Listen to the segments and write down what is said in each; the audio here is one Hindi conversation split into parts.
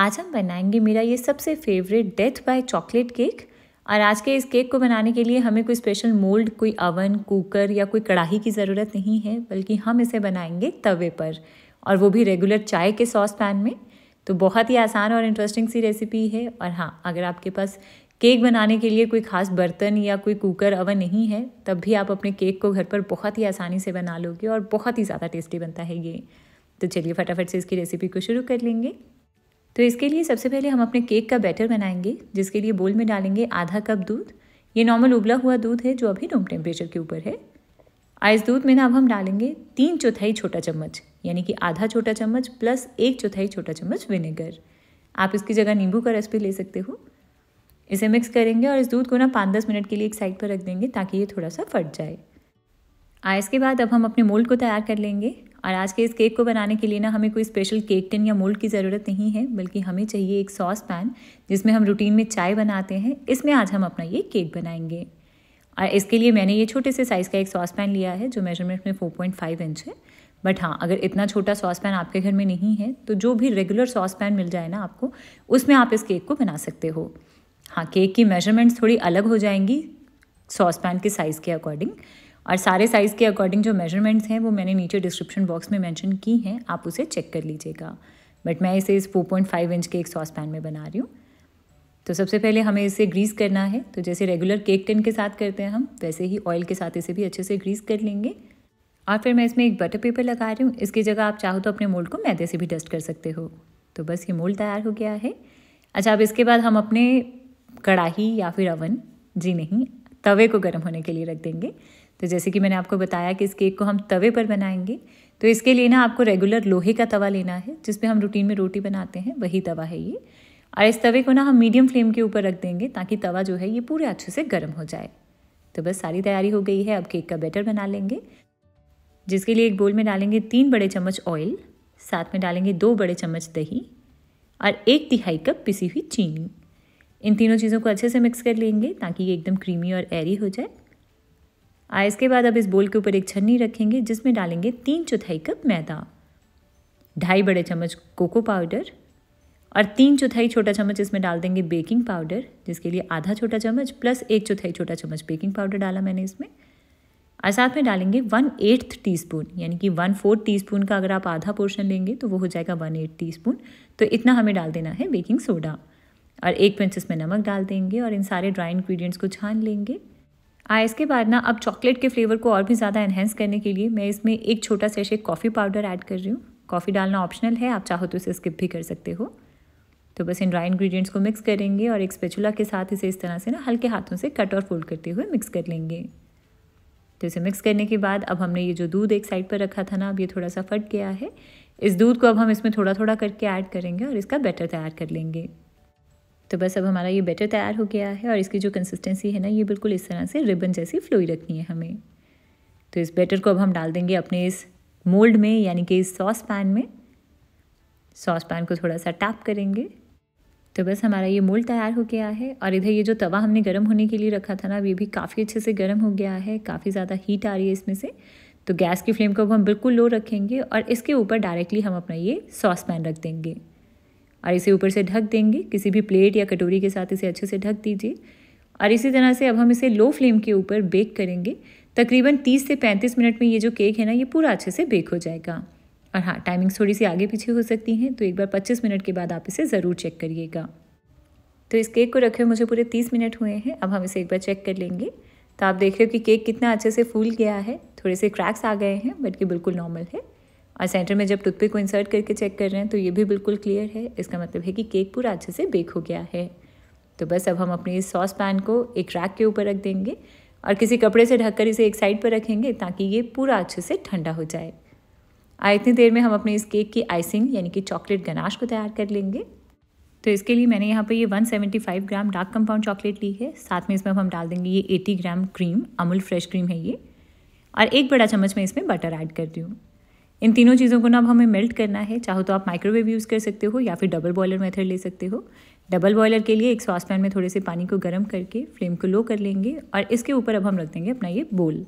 आज हम बनाएंगे मेरा ये सबसे favourite death by chocolate cake और आज के इस केक को बनाने के लिए हमें कोई स्पेशल मोल्ड कोई अवन कुकर या कोई कढ़ाई की ज़रूरत नहीं है बल्कि हम इसे बनाएंगे तवे पर और वो भी रेगुलर चाय के सॉस पैन में तो बहुत ही आसान और इंटरेस्टिंग सी रेसिपी है और हाँ अगर आपके पास केक बनाने के लिए कोई ख़ास बर्तन या कोई कुकर अवन नहीं है तब भी आप अपने केक को घर पर बहुत ही आसानी से बना लोगे और बहुत ही ज़्यादा टेस्टी बनता है ये तो चलिए फटाफट से इसकी रेसिपी को शुरू कर लेंगे तो इसके लिए सबसे पहले हम अपने केक का बैटर बनाएंगे जिसके लिए बोल में डालेंगे आधा कप दूध ये नॉर्मल उबला हुआ दूध है जो अभी रूम टेम्परेचर के ऊपर है आइस दूध में ना अब हम डालेंगे तीन चौथाई छोटा चम्मच यानी कि आधा छोटा चम्मच प्लस एक चौथाई छोटा चम्मच विनेगर आप इसकी जगह नींबू का रस भी ले सकते हो इसे मिक्स करेंगे और इस दूध को ना पाँच दस मिनट के लिए एक साइड पर रख देंगे ताकि ये थोड़ा सा फट जाए आइस के बाद अब हम अपने मोल्ड को तैयार कर लेंगे और आज के इस केक को बनाने के लिए ना हमें कोई स्पेशल केक टिन या मोल्ड की ज़रूरत नहीं है बल्कि हमें चाहिए एक सॉस पैन जिसमें हम रूटीन में चाय बनाते हैं इसमें आज हम अपना ये केक बनाएंगे और इसके लिए मैंने ये छोटे से साइज़ का एक सॉस पैन लिया है जो मेजरमेंट में फाइव इंच है बट हाँ अगर इतना छोटा सॉस पैन आपके घर में नहीं है तो जो भी रेगुलर सॉस पैन मिल जाए ना आपको उसमें आप इस केक को बना सकते हो हाँ केक की मेजरमेंट्स थोड़ी अलग हो जाएंगी सॉस पैन के साइज़ के अकॉर्डिंग और सारे साइज़ के अकॉर्डिंग जो मेजरमेंट्स हैं वो मैंने नीचे डिस्क्रिप्शन बॉक्स में मैंशन की हैं आप उसे चेक कर लीजिएगा बट मैं इसे इस फाइव इंच के एक सॉस पैन में बना रही हूँ तो सबसे पहले हमें इसे ग्रीस करना है तो जैसे रेगुलर केक टिन के साथ करते हैं हम वैसे ही ऑयल के साथ इसे भी अच्छे से ग्रीस कर लेंगे और फिर मैं इसमें एक बटर पेपर लगा रही हूँ इसकी जगह आप चाहो तो अपने मोल्ड को मैदे से भी डस्ट कर सकते हो तो बस ये मोल्ड तैयार हो गया है अच्छा अब इसके बाद हम अपने कढ़ाही या फिर अवन जी नहीं तवे को गर्म होने के लिए रख देंगे तो जैसे कि मैंने आपको बताया कि इस केक को हम तवे पर बनाएंगे तो इसके लिए ना आपको रेगुलर लोहे का तवा लेना है जिसमें हम रूटीन में रोटी बनाते हैं वही तवा है ये और इस तवे को ना हम मीडियम फ्लेम के ऊपर रख देंगे ताकि तवा जो है ये पूरे अच्छे से गर्म हो जाए तो बस सारी तैयारी हो गई है अब केक का बैटर बना लेंगे जिसके लिए एक बोल में डालेंगे तीन बड़े चम्मच ऑयल साथ में डालेंगे दो बड़े चम्मच दही और एक तिहाई कप पिसी हुई चीनी इन तीनों चीज़ों को अच्छे से मिक्स कर लेंगे ताकि ये एकदम क्रीमी और एरी हो जाए आ इसके बाद अब इस बोल के ऊपर एक छन्नी रखेंगे जिसमें डालेंगे तीन चौथाई कप मैदा ढाई बड़े चम्मच कोको पाउडर और तीन चौथाई छोटा चम्मच इसमें डाल देंगे बेकिंग पाउडर जिसके लिए आधा छोटा चम्मच प्लस एक चौथाई छोटा चम्मच बेकिंग पाउडर डाला मैंने इसमें और साथ में डालेंगे वन एट्थ टी स्पून यानी कि वन फोर्थ टी स्पून का अगर आप आधा पोर्शन लेंगे तो वो हो जाएगा वन एट टी स्पून तो इतना हमें डाल देना है बेकिंग सोडा और एक पिंच इसमें नमक डाल देंगे और इन सारे ड्राई इन्ग्रीडियंट्स को छान लेंगे आ इसके बाद ना अब चॉकलेट के फ्लेवर को और भी ज़्यादा एनहेंस करने के लिए मैं इसमें एक छोटा सा शेक कॉफ़ी पाउडर ऐड कर रही हूँ कॉफ़ी डालना ऑप्शनल है आप चाहो तो इसे स्किप भी कर सकते हो तो बस इन ड्राई इंग्रेडिएंट्स को मिक्स करेंगे और एक स्पेचुला के साथ इसे इस तरह से ना हल्के हाथों से कट और फोल्ड करते हुए मिक्स कर लेंगे तो इसे मिक्स करने के बाद अब हमने ये जो दूध एक साइड पर रखा था ना अब ये थोड़ा सा फट गया है इस दूध को अब हम इसमें थोड़ा थोड़ा करके ऐड करेंगे और इसका बैटर तैयार कर लेंगे तो बस अब हमारा ये बैटर तैयार हो गया है और इसकी जो कंसिस्टेंसी है ना ये बिल्कुल इस तरह से रिबन जैसी फ्लोई रखनी है हमें तो इस बैटर को अब हम डाल देंगे अपने इस मोल्ड में यानी कि इस सॉस पैन में सॉस पैन को थोड़ा सा टैप करेंगे तो बस हमारा ये मोल्ड तैयार हो गया है और इधर ये जो तवा हमने गर्म होने के लिए रखा था ना अब ये भी काफ़ी अच्छे से गर्म हो गया है काफ़ी ज़्यादा हीट आ रही है इसमें से तो गैस की फ्लेम को अब हम बिल्कुल लो रखेंगे और इसके ऊपर डायरेक्टली हम अपना ये सॉस पैन रख देंगे और इसे ऊपर से ढक देंगे किसी भी प्लेट या कटोरी के साथ इसे अच्छे से ढक दीजिए और इसी तरह से अब हम इसे लो फ्लेम के ऊपर बेक करेंगे तकरीबन 30 से 35 मिनट में ये जो केक है ना ये पूरा अच्छे से बेक हो जाएगा और हाँ टाइमिंग्स थोड़ी सी आगे पीछे हो सकती हैं तो एक बार 25 मिनट के बाद आप इसे ज़रूर चेक करिएगा तो इस केक को रखे हुए मुझे पूरे 30 मिनट हुए हैं अब हम इसे एक बार चेक कर लेंगे तो आप देख रहे हो कि केक कितना अच्छे से फूल गया है थोड़े से क्रैक्स आ गए हैं बट कि बिल्कुल नॉर्मल है और सेंटर में जब टूथपिक को इंसर्ट करके चेक कर रहे हैं तो ये भी बिल्कुल क्लियर है इसका मतलब है कि केक पूरा अच्छे से बेक हो गया है तो बस अब हम अपने इस सॉस पैन को एक रैक के ऊपर रख देंगे और किसी कपड़े से ढककर इसे एक साइड पर रखेंगे ताकि ये पूरा अच्छे से ठंडा हो जाए और इतनी देर में हम अपने इस केक की आइसिंग यानी कि चॉकलेट गनाश को तैयार कर लेंगे तो इसके लिए मैंने यहाँ पर ये 175 ग्राम डार्क कंपाउंड चॉकलेट ली है साथ में इसमें हम डाल देंगे ये 80 gram cream Amul fresh cream है ये और एक बड़ा चम्मच में इसमें बटर ऐड कर दूँ इन तीनों चीज़ों को ना अब हमें मेल्ट करना है चाहो तो आप माइक्रोवेव यूज़ कर सकते हो या फिर डबल बॉयलर मेथड ले सकते हो डबल बॉयलर के लिए एक सॉस पैन में थोड़े से पानी को गर्म करके फ्लेम को लो कर लेंगे और इसके ऊपर अब हम रख देंगे अपना ये बोल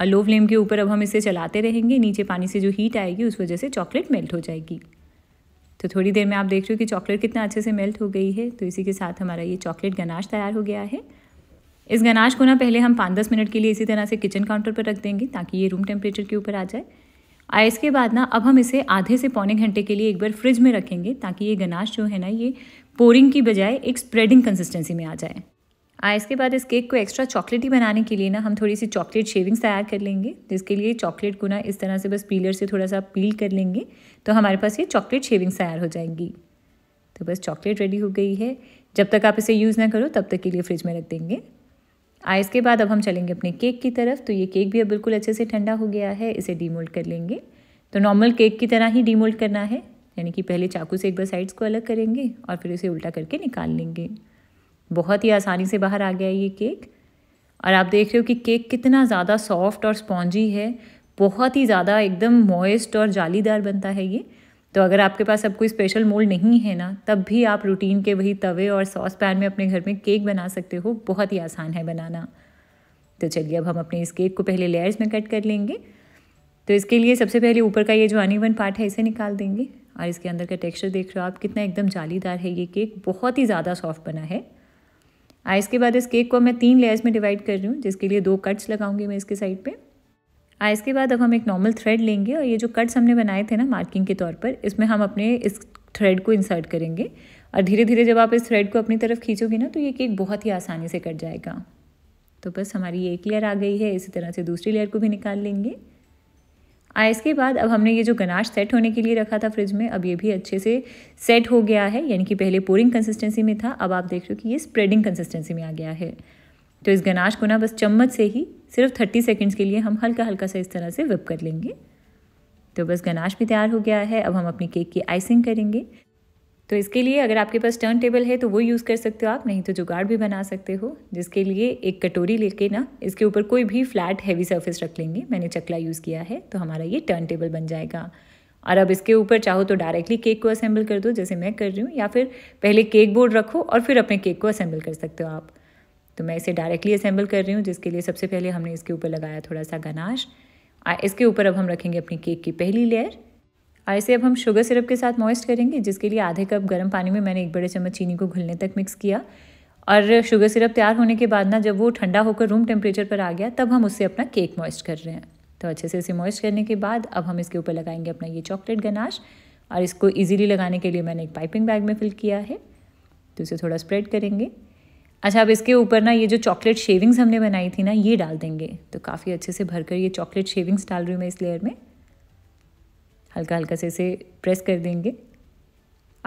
और लो फ्लेम के ऊपर अब हम इसे चलाते रहेंगे नीचे पानी से जो हीट आएगी उस वजह से चॉकलेट मेल्ट हो जाएगी तो थोड़ी देर में आप देख रहे हो कि चॉकलेट कितना अच्छे से मेल्ट हो गई है तो इसी के साथ हमारा ये चॉकलेट गनाश तैयार हो गया है इस गनाश को ना पहले हम पाँच दस मिनट के लिए इसी तरह से किचन काउंटर पर रख देंगे ताकि ये रूम टेम्परेचर के ऊपर आ जाए आ इसके बाद ना अब हम इसे आधे से पौने घंटे के लिए एक बार फ्रिज में रखेंगे ताकि ये गनाश जो है ना ये पोरिंग की बजाय एक स्प्रेडिंग कंसिस्टेंसी में आ जाए आ इसके बाद इस केक को एक्स्ट्रा चॉकलेटी बनाने के लिए ना हम थोड़ी सी चॉकलेट शेविंग्स तैयार कर लेंगे जिसके लिए चॉकलेट को ना इस तरह से बस पीलर से थोड़ा सा पील कर लेंगे तो हमारे पास ये चॉकलेट शेविंग्स तैयार हो जाएंगी तो बस चॉकलेट रेडी हो गई है जब तक आप इसे यूज़ ना करो तब तक के लिए फ्रिज में रख देंगे आ इसके बाद अब हम चलेंगे अपने केक की तरफ तो ये केक भी अब बिल्कुल अच्छे से ठंडा हो गया है इसे डीमोल्ड कर लेंगे तो नॉर्मल केक की तरह ही डीमोल्ड करना है यानी कि पहले चाकू से एक बार साइड्स को अलग करेंगे और फिर उसे उल्टा करके निकाल लेंगे बहुत ही आसानी से बाहर आ गया ये केक और आप देख रहे हो कि केक कितना ज़्यादा सॉफ्ट और स्पॉन्जी है बहुत ही ज़्यादा एकदम मॉइस्ट और जालीदार बनता है ये तो अगर आपके पास अब कोई स्पेशल मोल्ड नहीं है ना तब भी आप रूटीन के वही तवे और सॉस पैन में अपने घर में केक बना सकते हो बहुत ही आसान है बनाना तो चलिए अब हम अपने इस केक को पहले लेयर्स में कट कर लेंगे तो इसके लिए सबसे पहले ऊपर का ये जो वन पार्ट है इसे निकाल देंगे और इसके अंदर का टेक्स्चर देख रहे हो आप कितना एकदम जालीदार है ये केक बहुत ही ज़्यादा सॉफ्ट बना है और इसके बाद इस केक को मैं तीन लेयर्स में डिवाइड कर रही हूँ जिसके लिए दो कट्स लगाऊंगी मैं इसके साइड पर आ इसके बाद अब हम एक नॉर्मल थ्रेड लेंगे और ये जो कट्स हमने बनाए थे ना मार्किंग के तौर पर इसमें हम अपने इस थ्रेड को इंसर्ट करेंगे और धीरे धीरे जब आप इस थ्रेड को अपनी तरफ खींचोगे ना तो ये केक बहुत ही आसानी से कट जाएगा तो बस हमारी एक लेयर आ गई है इसी तरह से दूसरी लेयर को भी निकाल लेंगे आ इसके बाद अब हमने ये जो गनाश सेट होने के लिए रखा था फ्रिज में अब ये भी अच्छे से सेट हो गया है यानी कि पहले पोरिंग कंसिस्टेंसी में था अब आप देख रहे हो कि ये स्प्रेडिंग कंसिस्टेंसी में आ गया है तो इस गनाश को ना बस चम्मच से ही सिर्फ थर्टी सेकेंड्स के लिए हम हल्का हल्का सा इस तरह से विप कर लेंगे तो बस गनाश भी तैयार हो गया है अब हम अपनी केक की आइसिंग करेंगे तो इसके लिए अगर आपके पास टर्न टेबल है तो वो यूज़ कर सकते हो आप नहीं तो जुगाड़ भी बना सकते हो जिसके लिए एक कटोरी लेके ना इसके ऊपर कोई भी फ्लैट हैवी सरफेस रख लेंगे मैंने चकला यूज़ किया है तो हमारा ये टर्न टेबल बन जाएगा और अब इसके ऊपर चाहो तो डायरेक्टली केक को असेंबल कर दो जैसे मैं कर रही हूँ या फिर पहले केक बोर्ड रखो और फिर अपने केक को असेंबल कर सकते हो आप तो मैं इसे डायरेक्टली असेंबल कर रही हूँ जिसके लिए सबसे पहले हमने इसके ऊपर लगाया थोड़ा सा गनाश इसके ऊपर अब हम रखेंगे अपनी केक की पहली लेयर और इसे अब हम शुगर सिरप के साथ मॉइस्ट करेंगे जिसके लिए आधे कप गर्म पानी में मैंने एक बड़े चम्मच चीनी को घुलने तक मिक्स किया और शुगर सिरप तैयार होने के बाद ना जब वो ठंडा होकर रूम टेम्परेचर पर आ गया तब हम उससे अपना केक मॉइस्ट कर रहे हैं तो अच्छे से इसे मॉइस्ट करने के बाद अब हम इसके ऊपर लगाएंगे अपना ये चॉकलेट गनाश और इसको ईजिली लगाने के लिए मैंने एक पाइपिंग बैग में फिल किया है तो इसे थोड़ा स्प्रेड करेंगे अच्छा अब इसके ऊपर ना ये जो चॉकलेट शेविंग्स हमने बनाई थी ना ये डाल देंगे तो काफ़ी अच्छे से भरकर ये चॉकलेट शेविंग्स डाल रही हूँ मैं इस लेयर में हल्का हल्का से इसे प्रेस कर देंगे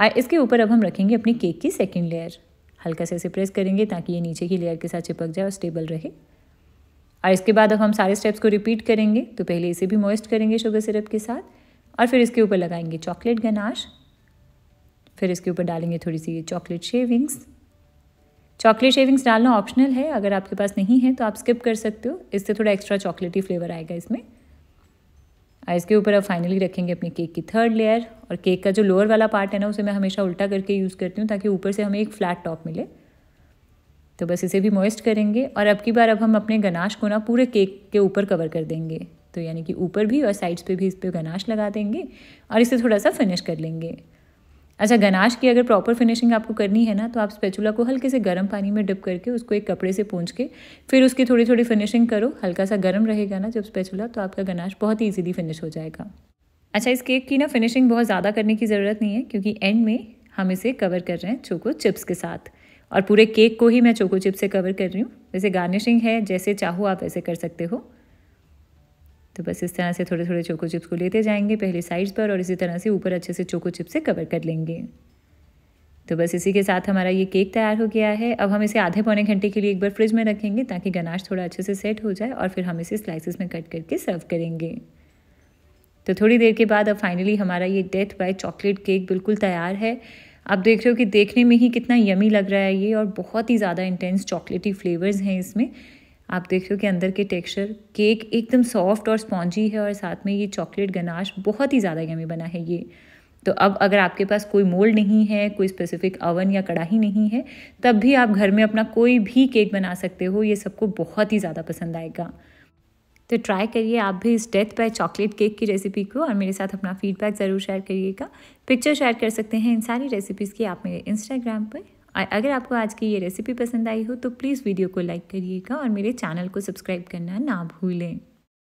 आ इसके ऊपर अब हम रखेंगे अपने केक की सेकेंड लेयर हल्का से इसे प्रेस करेंगे ताकि ये नीचे की लेयर के साथ चिपक जाए और स्टेबल रहे और इसके बाद अब हम सारे स्टेप्स को रिपीट करेंगे तो पहले इसे भी मॉइस्ट करेंगे शुगर सिरप के साथ और फिर इसके ऊपर लगाएंगे चॉकलेट गनाश फिर इसके ऊपर डालेंगे थोड़ी सी ये चॉकलेट शेविंग्स चॉकलेट शेविंग्स डालना ऑप्शनल है अगर आपके पास नहीं है तो आप स्किप कर सकते हो इससे थोड़ा एक्स्ट्रा चॉकलेटी फ्लेवर आएगा इसमें इसके ऊपर अब फाइनली रखेंगे अपने केक की थर्ड लेयर और केक का जो लोअर वाला पार्ट है ना उसे मैं हमेशा उल्टा करके यूज़ करती हूँ ताकि ऊपर से हमें एक फ्लैट टॉप मिले तो बस इसे भी मॉइस्ट करेंगे और अब की बार अब हम अपने गनाश को ना पूरे केक के ऊपर कवर कर देंगे तो यानी कि ऊपर भी और साइड्स पे भी इस पर गनाश लगा देंगे और इसे थोड़ा सा फिनिश कर लेंगे अच्छा गनाश की अगर प्रॉपर फिनिशिंग आपको करनी है ना तो आप स्पेचुला को हल्के से गर्म पानी में डिप करके उसको एक कपड़े से पूछ के फिर उसकी थोड़ी थोड़ी फिनिशिंग करो हल्का सा गर्म रहेगा ना जब स्पेचुला तो आपका गनाश बहुत ही ईजिली फिनिश हो जाएगा अच्छा इस केक की ना फिनिशिंग बहुत ज़्यादा करने की ज़रूरत नहीं है क्योंकि एंड में हम इसे कवर कर रहे हैं चोको चिप्स के साथ और पूरे केक को ही मैं चोको चिप्स से कवर कर रही हूँ वैसे गार्निशिंग है जैसे चाहो आप वैसे कर सकते हो तो बस इस तरह से थोड़े थोड़े चोको चिप्स को लेते जाएंगे पहले साइड्स पर और इसी तरह से ऊपर अच्छे से चोको चिप्स से कवर कर लेंगे तो बस इसी के साथ हमारा ये केक तैयार हो गया है अब हम इसे आधे पौने घंटे के लिए एक बार फ्रिज में रखेंगे ताकि गनाश थोड़ा अच्छे से सेट हो जाए और फिर हम इसे स्लाइसिस में कट करके सर्व करेंगे तो थोड़ी देर के बाद अब फाइनली हमारा ये डेथ बाय चॉकलेट केक बिल्कुल तैयार है आप देख रहे हो कि देखने में ही कितना यमी लग रहा है ये और बहुत ही ज़्यादा इंटेंस चॉकलेटी फ्लेवर्स हैं इसमें आप देख रहे हो कि अंदर के टेक्सचर केक एकदम सॉफ्ट और स्पॉन्जी है और साथ में ये चॉकलेट गनाश बहुत ही ज़्यादा यमी बना है ये तो अब अगर आपके पास कोई मोल्ड नहीं है कोई स्पेसिफिक अवन या कढ़ाई नहीं है तब भी आप घर में अपना कोई भी केक बना सकते हो ये सबको बहुत ही ज़्यादा पसंद आएगा तो ट्राई करिए आप भी इस डेथ बाय चॉकलेट केक की रेसिपी को और मेरे साथ अपना फीडबैक ज़रूर शेयर करिएगा पिक्चर शेयर कर सकते हैं इन सारी रेसिपीज़ की आप मेरे इंस्टाग्राम पर और अगर आपको आज की ये रेसिपी पसंद आई हो तो प्लीज़ वीडियो को लाइक करिएगा और मेरे चैनल को सब्सक्राइब करना ना भूलें